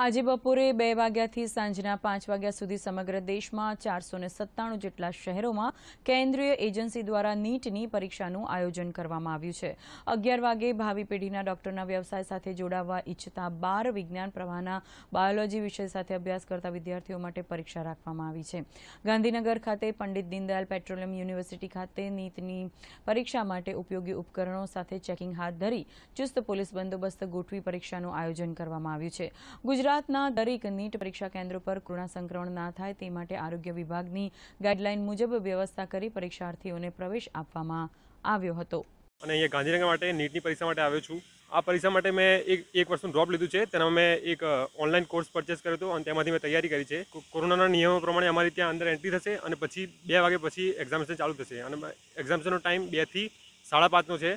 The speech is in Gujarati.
આજે બપોરે બે વાગ્યાથી સાંજના પાંચ વાગ્યા સુધી સમગ્ર દેશમાં ચારસો સત્તાણું જેટલા શહેરોમાં કેન્દ્રીય એજન્સી દ્વારા નીટની પરીક્ષાનું આયોજન કરવામાં આવ્યું છે અગિયાર વાગે ભાવિ પેઢીના ડોક્ટરના વ્યવસાય સાથે જોડાવા ઇચ્છતા બાર વિજ્ઞાન પ્રવાહના બાયોલોજી વિષય સાથે અભ્યાસ કરતા વિદ્યાર્થીઓ માટે પરીક્ષા રાખવામાં આવી છે ગાંધીનગર ખાતે પંડિત દીનદયાલ પેટ્રોલિયમ યુનિવર્સિટી ખાતે નીટની પરીક્ષા માટે ઉપયોગી ઉપકરણો સાથે ચેકિંગ હાથ ધરી ચુસ્ત પોલીસ બંદોબસ્ત ગોઠવી પરીક્ષાનું આયોજન કરવામાં આવ્યું છે ગુજરાતના દરેક નીટ પરીક્ષા કેન્દ્રો પર કોરોના સંક્રમણ ના થાય તે માટે આરોગ્ય વિભાગની ગાઈડલાઈન મુજબ વ્યવસ્થા કરી પરીક્ષાર્થીઓને પ્રવેશ આપવામાં આવ્યો હતો અને અહીંયા ગાંધીનગર માટે નીટની પરીક્ષા માટે આવ્યો છું આ પરીક્ષા માટે મેં એક એક વર્ષનું ડ્રોપ લીધું છે તેમાં મેં એક ઓનલાઈન કોર્સ પરચેસ કર્યો હતો અને તેમાંથી મેં તૈયારી કરી છે કોરોનાના નિયમો પ્રમાણે અમારી ત્યાં અંદર એન્ટ્રી થશે અને પછી બે વાગે પછી એક્ઝામિનેશન ચાલુ થશે અને એક્ઝામિનેશનનો ટાઈમ બેથી સાડા પાંચનો છે